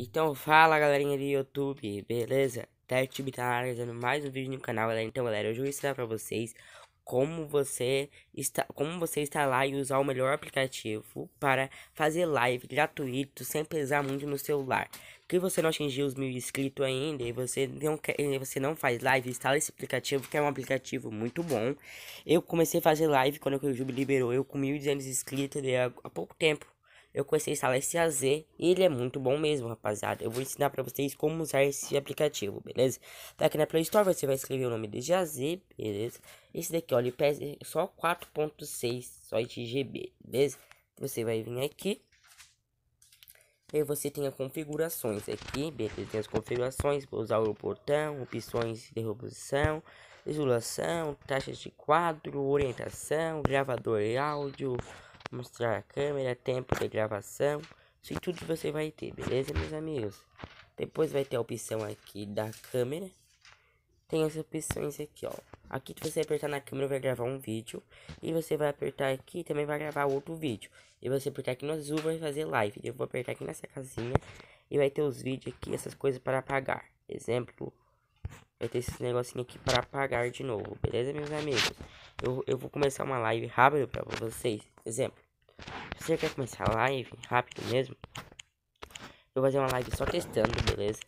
Então fala galerinha do YouTube, beleza? TechTube tá analisando mais um vídeo no canal, galera. Então galera, hoje eu vou ensinar pra vocês como você está como você instalar e usar o melhor aplicativo para fazer live gratuito sem pesar muito no celular. Que você não atingiu os mil inscritos ainda e você não quer, você não faz live, instala esse aplicativo que é um aplicativo muito bom. Eu comecei a fazer live quando o YouTube liberou, eu com 1.200 inscritos há pouco tempo. Eu comecei a instalar esse AZ e ele é muito bom mesmo, rapaziada. Eu vou ensinar pra vocês como usar esse aplicativo, beleza? Tá aqui na Play Store, você vai escrever o nome desse AZ, beleza? Esse daqui, olha, ele pesa só 4.6 só de GB, beleza? Você vai vir aqui. E você tem as configurações aqui, beleza? Tem as configurações, vou usar o botão, opções de reprodução, isolação, taxas de quadro, orientação, gravador e áudio, mostrar a câmera, tempo de gravação, isso tudo você vai ter, beleza, meus amigos? Depois vai ter a opção aqui da câmera. Tem as opções aqui, ó. Aqui você apertar na câmera vai gravar um vídeo. E você vai apertar aqui também vai gravar outro vídeo. E você apertar aqui no azul vai fazer live. Eu vou apertar aqui nessa casinha. E vai ter os vídeos aqui, essas coisas para apagar. Exemplo, vai ter esses negocinho aqui para apagar de novo. Beleza, meus amigos? Eu, eu vou começar uma live rápido para vocês. Exemplo. Você quer começar a live? Rápido mesmo? Eu vou fazer uma live só testando, beleza?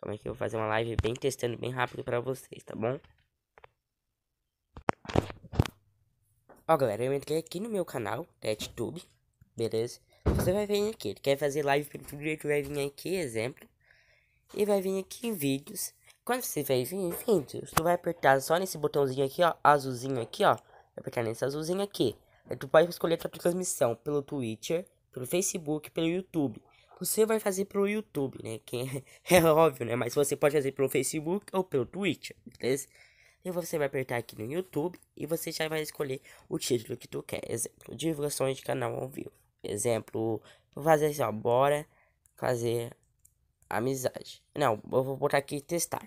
Como é que eu vou fazer uma live bem testando, bem rápido pra vocês, tá bom? Ó, galera, eu entrei aqui no meu canal, TedTube, beleza? Você vai vir aqui, ele quer fazer live pelo YouTube, vai vir aqui, exemplo. E vai vir aqui em vídeos. Quando você vai vir em vídeos, tu vai apertar só nesse botãozinho aqui, ó, azulzinho aqui, ó. Vai apertar nesse azulzinho aqui. É tu pode escolher a transmissão pelo Twitter, pelo Facebook, pelo YouTube. Você vai fazer pelo YouTube, né? Que é óbvio, né? Mas você pode fazer pelo Facebook ou pelo Twitter, beleza? E você vai apertar aqui no YouTube e você já vai escolher o título que tu quer. Exemplo, divulgações de canal ao vivo. Exemplo, vou fazer assim, ó, bora fazer amizade. Não, eu vou botar aqui testar.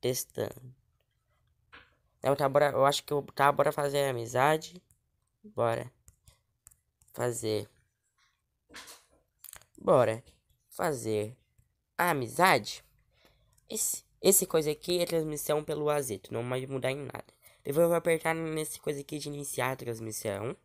Testando. Então tá, bora, eu acho que eu tá, bora fazer amizade. Bora fazer. Bora fazer a amizade. Esse, esse coisa aqui é transmissão pelo azeto, não vai mudar em nada. Eu vou apertar nesse coisa aqui de iniciar a transmissão.